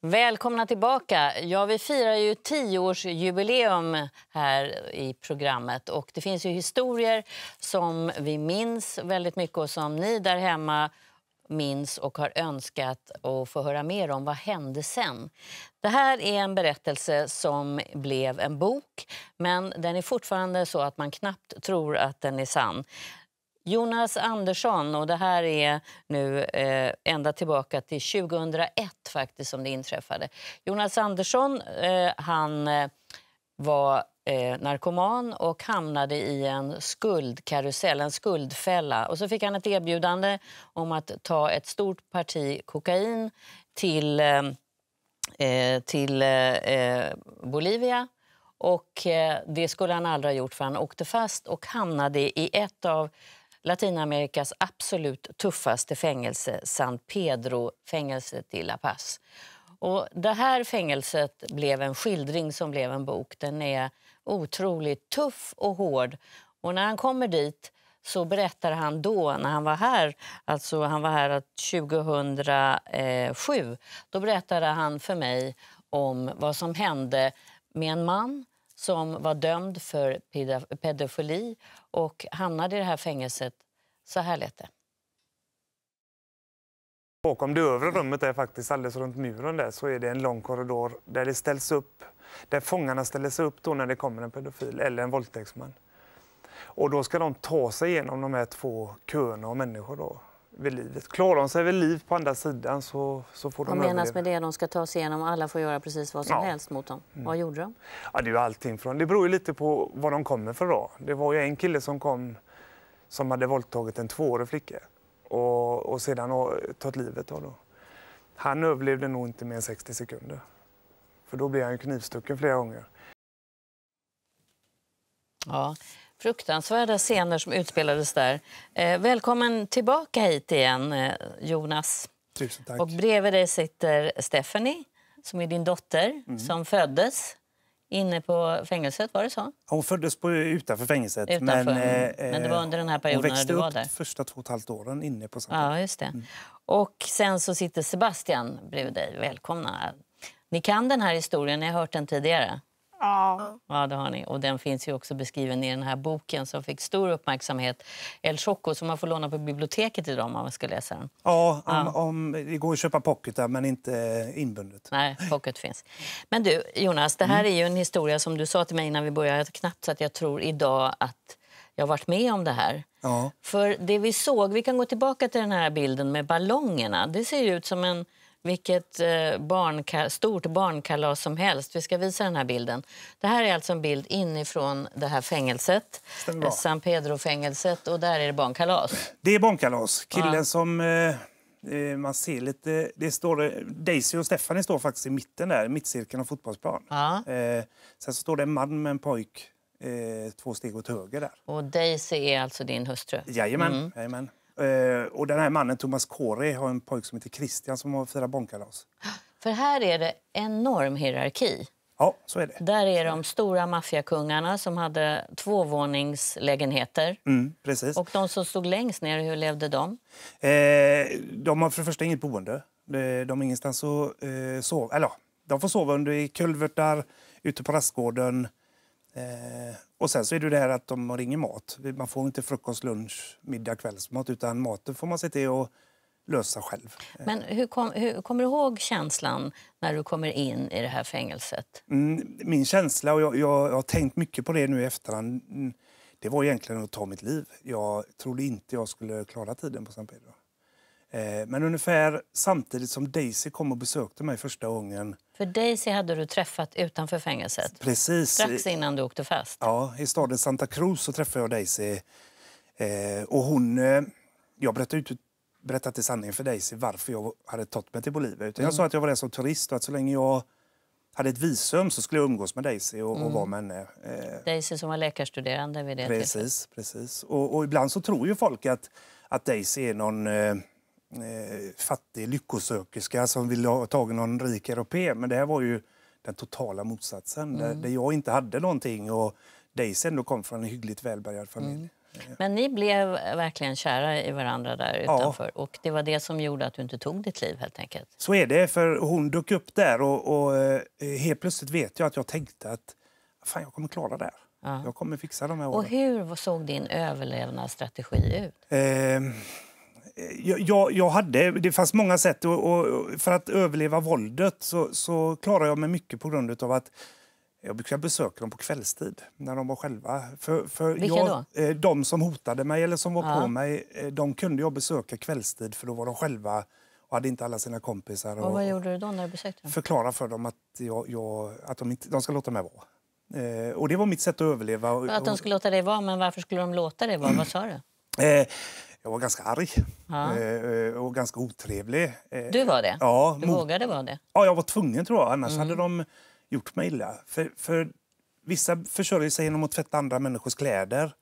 Välkomna tillbaka. Ja, vi firar ju tioårsjubileum här i programmet. Och Det finns ju historier som vi minns väldigt mycket och som ni där hemma minns och har önskat att få höra mer om. Vad hände sen? Det här är en berättelse som blev en bok men den är fortfarande så att man knappt tror att den är sann. Jonas Andersson, och det här är nu eh, ända tillbaka till 2001 faktiskt som det inträffade. Jonas Andersson, eh, han eh, var eh, narkoman och hamnade i en skuldkarusell, en skuldfälla. Och så fick han ett erbjudande om att ta ett stort parti kokain till, eh, eh till eh, eh, Bolivia. Och eh, Det skulle han aldrig ha gjort, för han åkte fast och hamnade i ett av Latinamerikas absolut tuffaste fängelse, San Pedro-fängelset i La Paz. Och det här fängelset blev en skildring som blev en bok. Den är otroligt tuff och hård. Och när han kommer dit så berättar han då, när han var här, alltså han var här 2007, då berättade han för mig om vad som hände med en man som var dömd för pedofili och hamnade i det här fängelset. Så här lät det. Bakom det övre rummet är faktiskt alldeles runt muren där så är det en lång korridor där det ställs upp, där fångarna ställer sig upp då när det kommer en pedofil eller en våldtäktsman. Och då ska de ta sig igenom de här två köerna av människor då vid livet. Klarar de sig vid liv på andra sidan så, så får de Vad menas överleva. med det? De ska ta sig igenom. Alla får göra precis vad som ja. helst mot dem. Mm. Vad gjorde de? Ja, det, är allting från, det beror lite på var de kommer ifrån. Det var ju en kille som kom som hade våldtagit en tvåårig flicka och, och sedan och, tagit livet av. Då. Han överlevde nog inte mer än 60 sekunder. För då blev han knivstucken flera gånger. Ja, Fruktansvärda scener som utspelades där. Eh, välkommen tillbaka hit igen, eh, Jonas. Tusen tack. Och bredvid dig sitter Stephanie, som är din dotter, mm. som föddes inne på fängelset. var det så? Hon föddes på, utanför fängelset. Utanför, men, mm. eh, men det var under den här perioden hon växte upp de första två och ett åren inne på centrum. Ja, just det. Mm. Och sen så sitter Sebastian bredvid dig. Välkomna. Ni kan den här historien, ni har hört den tidigare. Ja. ja, det har ni. Och den finns ju också beskriven i den här boken som fick stor uppmärksamhet. El Choco som man får låna på biblioteket idag om man ska läsa den. Ja, om, ja. Om, det går att köpa pocketar men inte inbundet. Nej, pocket finns. Men du Jonas, det här mm. är ju en historia som du sa till mig innan vi började, knappt så att jag tror idag att jag har varit med om det här. Ja. För det vi såg, vi kan gå tillbaka till den här bilden med ballongerna. Det ser ut som en vilket eh, barnka stort barnkalas som helst. Vi ska visa den här bilden. Det här är alltså en bild inifrån det här fängelset, eh, San Pedro-fängelset, och där är det barnkalas. Det är barnkalas. Killen ja. som eh, eh man ser lite... Det står, Daisy och Stephanie står faktiskt i mitten där, mittcirkeln av fotbollsplan. Ja. Eh, sen så står det en man med en pojk eh, två steg åt höger där. Och Daisy är alltså din hustru? Jajamän. Mm. Jajamän. Eh, och den här mannen, Thomas Kåre, har en pojke som heter Christian som har firat barnkalas. För här är det enorm hierarki. Ja, så är det. Där är de stora maffiakungarna som hade tvåvåningslägenheter. Mm, precis. Och de som stod längst ner, hur levde de? Eh, de har för det första inget boende. De har ingenstans att eh, sova. Eller, de får sova under i kulvertar, ute på rastgården. Eh, och sen så är det det här att de har ingen mat. Man får inte frukost, lunch, middag, kvällsmat utan maten får man se till att lösa själv. Eh. Men hur, kom, hur, kommer du ihåg känslan när du kommer in i det här fängelset? Mm, min känsla, och jag, jag, jag, har tänkt mycket på det nu i efterhand, det var egentligen att ta mitt liv. Jag trodde inte jag skulle klara tiden på San Pedro. Eh, men ungefär samtidigt som Daisy kom och besökte mig första gången... För Daisy hade du träffat utanför fängelset? Precis. Strax innan du åkte fast? Ja, i staden Santa Cruz så träffade jag Daisy. Eh, och hon... Eh, jag berättade ut berättat i sanningen för Daisy varför jag hade tagit mig till Bolivia. Utan jag mm. sa att jag var där som turist och att så länge jag hade ett visum så skulle jag umgås med Daisy och, mm. och vara med henne. Daisy som var läkarstuderande vid det Precis, tillfället. precis. Och, och, ibland så tror ju folk att, att Daisy är någon Eh, fattig lyckosökerska som ville ha tag i någon rik europé. Men det här var ju den totala motsatsen, mm. där, där, jag inte hade någonting och Daisy ändå kom från en hyggligt välbärgad familj. Mm. Men ni blev eh, verkligen kära i varandra där utanför. Ja. Och det var det som gjorde att du inte tog ditt liv helt enkelt. Så är det, för hon dök upp där och, och eh, helt plötsligt vet jag att jag tänkte att fan jag kommer klara det här. Ja. Jag kommer fixa de här åren. Och hur såg din överlevnadsstrategi ut? Eh, jag, jag, hade, det fanns många sätt och, och för att överleva våldet så, så klarade jag mig mycket på grund av att jag brukade besöka dem på kvällstid när de var själva. För, för jag, då? Eh, de som hotade mig eller som var ja. på mig, eh, de kunde jag besöka kvällstid för då var de själva och hade inte alla sina kompisar. Och, och vad gjorde du då när du besökte dem? Förklara för dem att, jag, jag, att de, inte, de ska låta mig vara. Eh, och det var mitt sätt att överleva. Att de skulle låta dig vara, men varför skulle de låta dig vara? Vad sa du? Eh, jag var ganska arg ja. Eh, och ganska otrevlig. Eh, du var det? Ja, du mot... vågade vara det? Ja, jag var tvungen tror jag. Annars mm. hade de gjort mig illa. För, för vissa försörjer sig genom att tvätta andra människors kläder.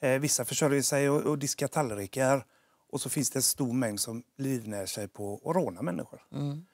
Eh, vissa försörjer sig och, och diskar tallrikar. Och så finns det en stor mängd som livnär sig på att råna människor. Mm.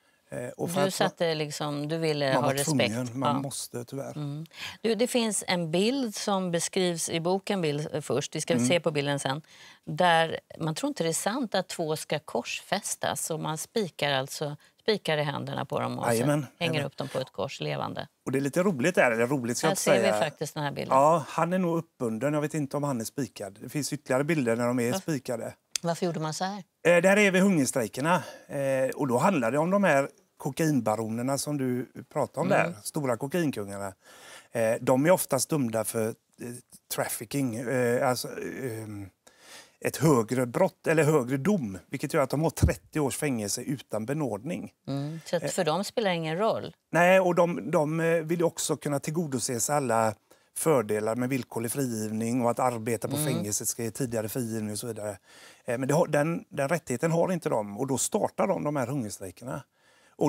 Eh, du, satte liksom, du ville ha respekt? Man var tvungen, man ja. måste tyvärr. Mm. Du, det finns en bild som beskrivs i boken bild, eh, först, vi ska mm. se på bilden sen. Där man tror inte det är sant att två ska korsfästas och man spikar alltså spikar i händerna på dem och Amen. hänger Amen. upp dem på ett kors levande. Och det är lite roligt där, eller roligt ska här jag ser säga. vi faktiskt den här bilden. Ja, han är nog uppbunden, jag vet inte om han är spikad. Det finns ytterligare bilder när de är Varför? spikade. Varför gjorde man så här? Eh, där är vi hungerstrejkerna eh, och då handlade det om de här kokainbaronerna som du pratade om mm. där, stora kokainkungarna, eh, de är oftast dömda för eh, trafficking, eh, alltså ehm, ett högre brott eller högre dom, vilket gör att de har 30 års fängelse utan benådning. Mm. Så eh, för dem spelar det ingen roll? Nej, och de, de eh, vill också kunna tillgodoses alla fördelar med villkorlig frigivning och att arbeta på mm. fängelset ska ge tidigare frigivning och så vidare. Eh, men har, den, den rättigheten har inte de och då startar de de här hungerstrejkerna.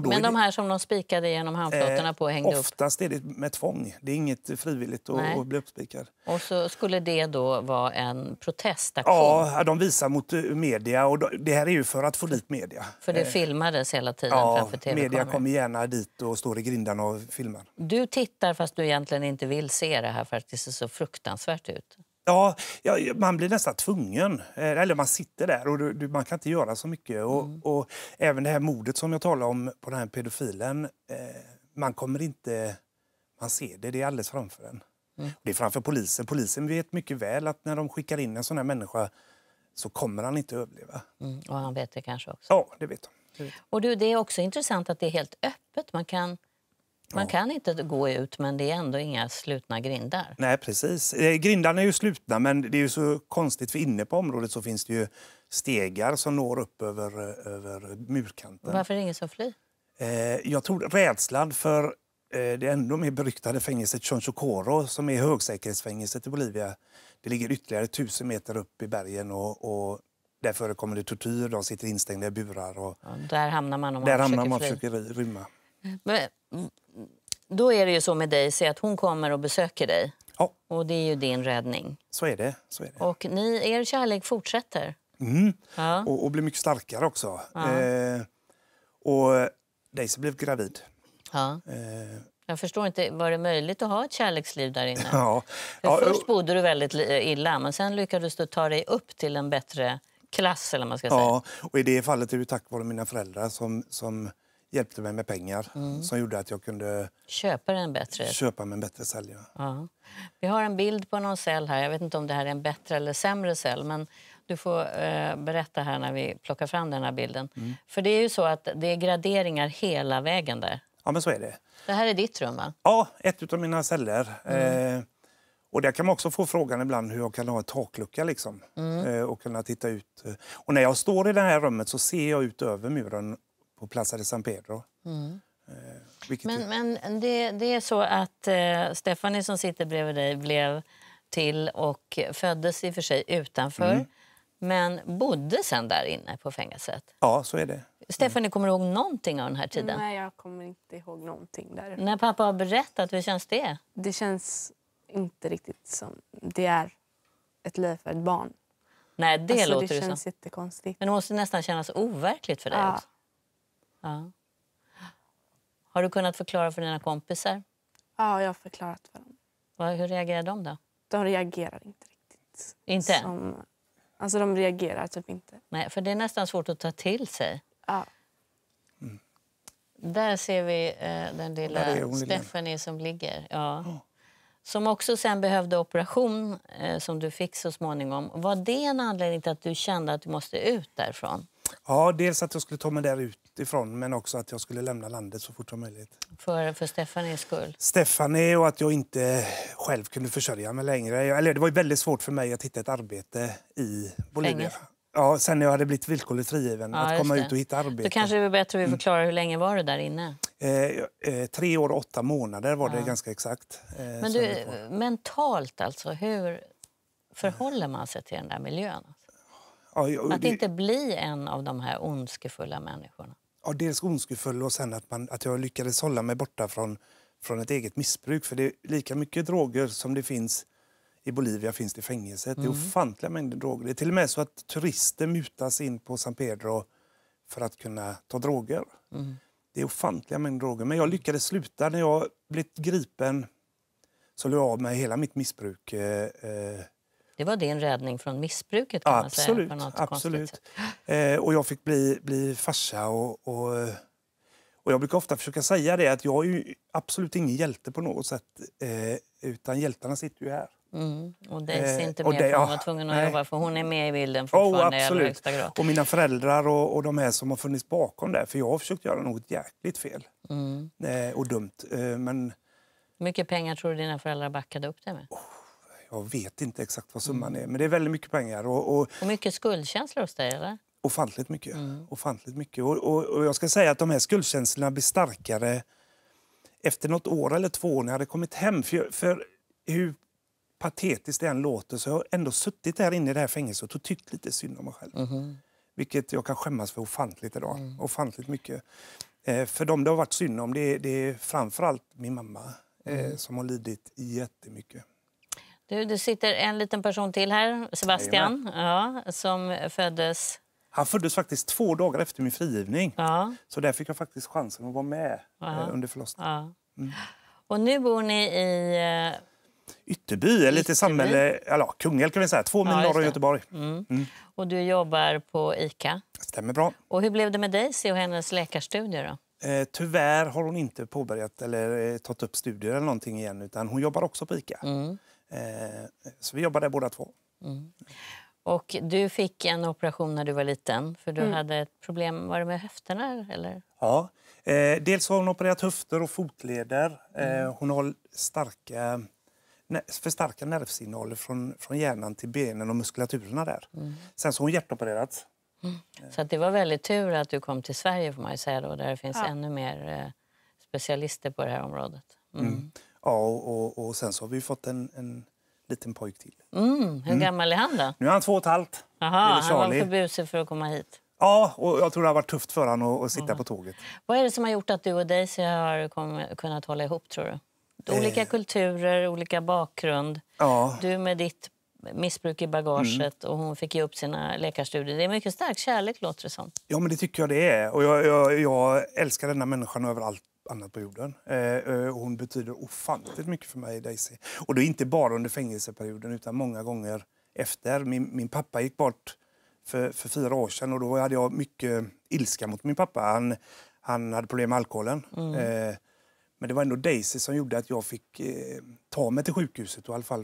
Men de här som de spikade genom handflatorna eh, på hängde oftast upp? Oftast är det med tvång. Det är inget frivilligt att, Nej. bli uppspikad. Och så skulle det då vara en protestaktion? Ja, de visar mot eh, media. Och det här är ju för att få dit media. För det eh, filmades hela tiden ja, framför tv -kameran. media kommer gärna dit och står i grindarna och filmar. Du tittar fast du egentligen inte vill se det här för att det ser så fruktansvärt ut. Ja, ja, man blir nästan tvungen. Eh, eller man sitter där och du, du, man kan inte göra så mycket. Och, mm. och, även det här mordet som jag talade om på den här pedofilen. Eh, man kommer inte... Man ser det, det är alldeles framför en. Mm. Det är framför polisen. Polisen vet mycket väl att när de skickar in en sån här människa så kommer han inte överleva. Mm. Och han vet det kanske också? Ja, det vet han. Och det är också intressant att det är helt öppet. Man kan man kan inte gå ut, men det är ändå inga slutna grindar. Nej, precis. Eh, grindarna är ju slutna, men det är ju så konstigt för inne på området så finns det ju stegar som når upp över, eh, över murkanten. Varför är det ingen som flyr? Eh, jag tror rädslan för det ändå mer beryktade fängelset Chonchokoro som är högsäkerhetsfängelset i Bolivia. Det ligger ytterligare tusen meter upp i bergen och, och där förekommer det tortyr. De sitter instängda i burar. Och ja, där hamnar man om man, där försöker, man försöker rymma. Men mm, då är det ju så med Daisy att hon kommer och besöker dig. Ja. Och det är ju din räddning. Så är det. Så är det. Och ni, er kärlek fortsätter. Mm. Ja. Och, och blir mycket starkare också. Ja. Eh, och Daisy blev gravid. Ja. Eh. Jag förstår inte, var det möjligt att ha ett kärleksliv där inne? Ja. ja först bodde du väldigt illa, men sen lyckades du ta dig upp till en bättre klass. Eller man ska säga. Ja, och i det fallet är det tack vare mina föräldrar som, som hjälpte mig med pengar mm. som gjorde att jag kunde köpa, en bättre. köpa mig en bättre cell. Ja. Vi har en bild på någon cell här. Jag vet inte om det här är en bättre eller sämre cell. Men du får eh, berätta här när vi plockar fram den här bilden. Mm. För det är ju så att det är graderingar hela vägen där. Ja, men så är det. Det här är ditt rum, va? Ja, ett av mina celler. Mm. Eh, och där kan man också få frågan ibland hur jag kan ha en taklucka liksom, mm. eh, och kunna titta ut. Och när jag står i det här rummet så ser jag ut över muren på Plaza de San Pedro. Mm. Eh, men, är... men det, det, är så att eh, Stefanie som sitter bredvid dig blev till och föddes i och för sig utanför mm. men bodde sen där inne på fängelset. Ja, så är det. Stefanie, mm. kommer du ihåg någonting av den här tiden? Nej, jag kommer inte ihåg någonting där. När pappa har berättat, hur känns det? Det känns inte riktigt som det är ett liv för ett barn. Nej, det alltså, låter det, det känns som. jättekonstigt. Men det måste nästan kännas overkligt för dig ja. också. Ja. Har du kunnat förklara för dina kompisar? Ja, jag har förklarat för dem. hur reagerar de då? De reagerar inte riktigt. Inte? Som, alltså de reagerar typ inte. Nej, för det är nästan svårt att ta till sig. Ja. Mm. Där ser vi eh, den lilla Stephanie som ligger. Ja. Oh. Som också sen behövde operation, eh, som du fick så småningom. Var det en anledning till att du kände att du måste ut därifrån? Ja, dels att jag skulle ta mig där ut långt men också att jag skulle lämna landet så fort som möjligt. För, för Stefanis skull? Stefanie och att jag inte själv kunde försörja mig längre. Jag, eller, det var väldigt svårt för mig att hitta ett arbete i Bolivia. Ja, sen när jag hade blivit villkorligt frigiven. Ja, att komma det. ut och hitta arbete. Då kanske det är bättre att vi mm. förklarar mm. hur länge var du där inne? Eh, eh, tre år och åtta månader var ja. det ganska exakt. Eh, men du, mentalt alltså, hur förhåller man sig till den där miljön? att inte bli en av de här ondskefulla människorna ja, dels ondskefull och sen att, man, att jag lyckades hålla mig borta från, från ett eget missbruk. För det är lika mycket droger som det finns i Bolivia finns det i fängelset. Mm. Det är mm. ofantliga mängder droger. Det är till och med så att turister mutas in på San Pedro för att kunna ta droger. Mm. Det är ofantliga mängder droger. Men jag lyckades sluta. När jag blev gripen så jag av med hela mitt missbruk. Eh, eh, det var din räddning från missbruket kan absolut, man säga. absolut. Eh, och jag fick bli, bli farsa och, och, eh, och jag brukar ofta försöka säga det att jag är absolut ingen hjälte på något sätt eh, utan hjältarna sitter ju här. Mm. Och Daisy eh, inte med, eh, det, för hon var tvungen att nej. jobba, för hon är med i bilden oh, fortfarande. Oh, absolut. Och mina föräldrar och, och de här som har funnits bakom det, för jag har försökt göra något jäkligt fel mm. eh, och dumt. Eh, men... Hur mycket pengar tror du dina föräldrar backade upp det med? Oh, jag vet inte exakt vad summan mm. är, men det är väldigt mycket pengar. Och, och, och mycket skuldkänslor hos dig? Eller? Ofantligt mycket. Mm. Ofantligt mycket. Och, och, och, jag ska säga att de här skuldkänslorna blir starkare efter nåt år eller två år när jag hade kommit hem. För, för hur patetiskt det än låter så jag ändå suttit där inne i det här fängelset och tyckt lite synd om mig själv. Mm. Vilket jag kan skämmas för ofantligt idag. Mm. Ofantligt mycket. Eh, för dem det har varit synd om det, det är framförallt min mamma eh, mm. som har lidit jättemycket. Du, det sitter en liten person till här, Sebastian, ja, som föddes... Han föddes faktiskt två dagar efter min frigivning. Ja. Så där fick jag faktiskt chansen att vara med ja. Eh, under förlossningen. Mm. Och nu bor ni i... Eh, Ytterby, eller lite samhälle, eller Kungälv kan vi säga, två mil ja, norr om Göteborg. Mm. Mm. Och du jobbar på ICA. Stämmer bra. Och hur blev det med Daisy och hennes läkarstudier då? Eh, tyvärr har hon inte påbörjat eller tagit upp studier eller någonting igen utan hon jobbar också på ICA. Mm. Eh, så vi jobbade båda två. Mm. Och du fick en operation när du var liten, för du mm. hade ett problem var det med höfterna. Eller? Ja, eh, dels har hon opererat höfter och fotleder. Eh, mm. hon har starka, för starka nervsignaler från, från hjärnan till benen och muskulaturerna där. Mm. Sen så har hon hjärtopererats. Mm. Eh. Så det var väldigt tur att du kom till Sverige, får man säga, då, där det finns ja. ännu mer eh, specialister på det här området. Mm. Mm. Ja, och, och sen så har vi fått en, en liten pojk till. Mm, hur mm. gammal är han då? Nu är han två och ett halvt. Aha, han var för busig för att komma hit. Ja, och jag tror det har varit tufft för honom att, sitta mm. på tåget. Vad är det som har gjort att du och Daisy har kunnat hålla ihop tror du? Olika eh. kulturer, olika bakgrund. Ja. Du med ditt missbruk i bagaget mm. och hon fick ge upp sina läkarstudier. Det är mycket stark kärlek låter det som. Ja, men det tycker jag det är. Och jag, jag, jag älskar denna människan över annat på jorden. Eh, eh hon betyder ofantligt mycket för mig, Daisy. Och det är inte bara under fängelseperioden utan många gånger efter. Min, min pappa gick bort för, för, fyra år sedan och då hade jag mycket ilska mot min pappa. Han, han hade problem med alkoholen. Mm. Eh, men det var ändå Daisy som gjorde att jag fick eh, ta mig till sjukhuset och i alla få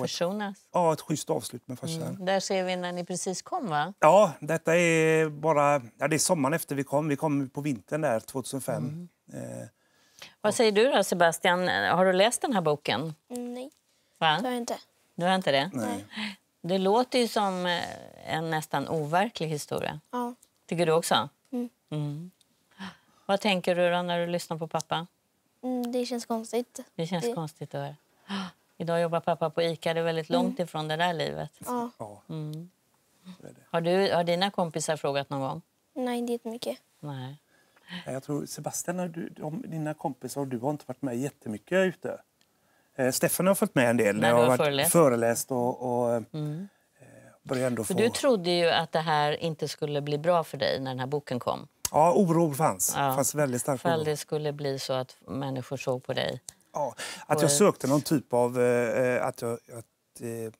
Personas. Ett, ja, ett schysst avslut med farsan. Mm. Där ser vi när ni precis kom, va? Ja, detta är bara... Ja, det är sommaren efter vi kom. Vi kom på vintern där 2005. Mm. Eh, Vad säger du då, Sebastian? Har du läst den här boken? Mm, nej, Va? det har jag inte. Du har inte det? Nej. Det låter ju som eh, en nästan overklig historia. Ja. Tycker du också? Mm. Mm. Vad tänker du då när du lyssnar på pappa? Mm, det känns konstigt. Det känns det... konstigt att höra. Idag jobbar pappa på Ica. Det är väldigt mm. långt ifrån det där livet. Ja. Mm. Har, du, har dina kompisar frågat någon gång? Nej, inte mycket. Nej. Jag tror Sebastian, du, de, dina kompisar du har inte varit med jättemycket ute. Eh, Stefan har följt med en del när jag har varit föreläst, föreläst och, och eh, mm. eh, ändå få... Du trodde ju att det här inte skulle bli bra för dig när den här boken kom. Ja, oro fanns. Ja. fanns väldigt stark För oro. det skulle bli så att människor såg på dig. Ja, att jag sökte någon typ av... Eh, eh, att jag, att, eh,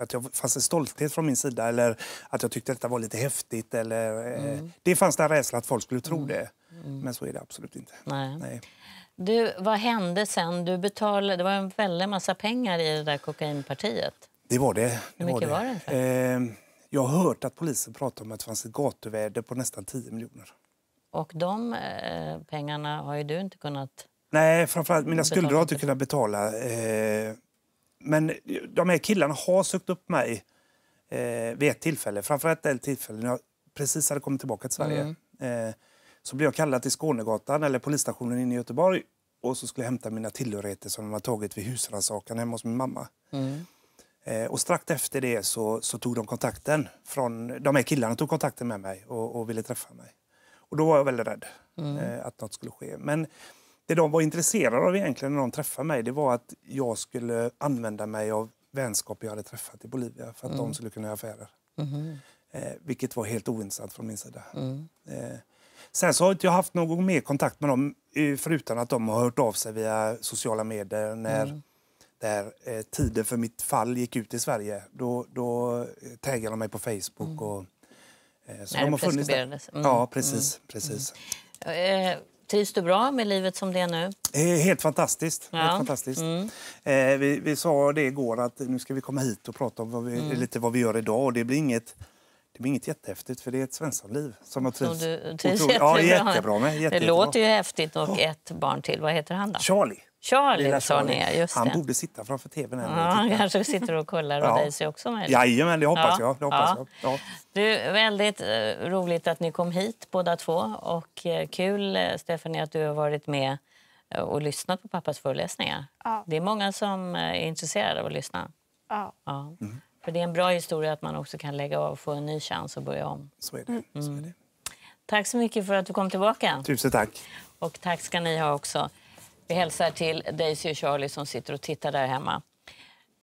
att jag fanns en stolthet från min sida eller att jag tyckte att detta var lite häftigt. Eller, eh, mm. Det fanns en rädsla att folk skulle tro mm. det. Mm. Men så är det absolut inte. Nej. Nej. Du, vad hände sen? Du betalade, det var en väldig massa pengar i det där kokainpartiet. Det var det. Hur mycket var det? Var det eh, jag har hört att polisen pratade om att det fanns ett gatuvärde på nästan 10 miljoner. Och de eh, pengarna har ju du inte kunnat... Nej, framförallt mina skulder har inte kunnat betala. Eh, men de här killarna har sökt upp mig eh, vid ett tillfälle, framförallt ett tillfälle när jag precis hade kommit tillbaka till Sverige. Mm. Eh, så blev jag kallad till Skånegatan eller polisstationen inne i Göteborg och så skulle jag hämta mina tillhörigheter som de hade tagit vid husrannsakan hemma hos min mamma. Mm. Eh, och strax efter det så, så, tog de kontakten. Från, de här killarna tog kontakten med mig och, och ville träffa mig. Och då var jag väldigt rädd mm. Eh, att något skulle ske. Men det de var intresserade av egentligen när de träffade mig det var att jag skulle använda mig av vänskap jag hade träffat i Bolivia för att mm. de skulle kunna göra affärer. Mm-hmm. Eh, vilket var helt ointressant från min sida. Mm. Eh, Sen så har inte jag haft någon mer kontakt med dem eh, förutom att de har hört av sig via sociala medier när mm. där, eh, tiden för mitt fall gick ut i Sverige. Då, då eh, taggade de mig på Facebook. Mm. Och, eh, så när de har funnits mm. Ja, precis. Mm. precis. Mm. Eh, trivs du bra med livet som det är nu? Eh, helt fantastiskt. Ja. Helt fantastiskt. Mm. Eh, vi, vi sa det igår att nu ska vi komma hit och prata om vad vi, lite vad vi gör idag. Och det blir inget det blir inget jättehäftigt, för det är ett svenssonliv som jag trivs, som du trivs otroligt. Ja, jättebra med. Jätte, det låter ju häftigt. Och oh. ett barn till. Vad heter han? då? Charlie. Charlie, Lilla Charlie. Charlie. Just han det. borde sitta framför tv Här ja, han kanske sitter och kollar och ja. dig också. Möjligt. Jajamän, det hoppas ja. jag. Det hoppas ja. jag. Ja. Du, väldigt eh, roligt att ni kom hit båda två. Och eh, kul, eh, Stefanie, att du har varit med och lyssnat på pappas föreläsningar. Ja. Det är många som är intresserade av att lyssna. Ja. Mm. För det är en bra historia att man också kan lägga av och få en ny chans att börja om. Så är det. Mm. Så är det. Tack så mycket för att du kom tillbaka. Tusen tack. Och tack ska ni ha också. Vi hälsar till Daisy och Charlie som sitter och tittar där hemma.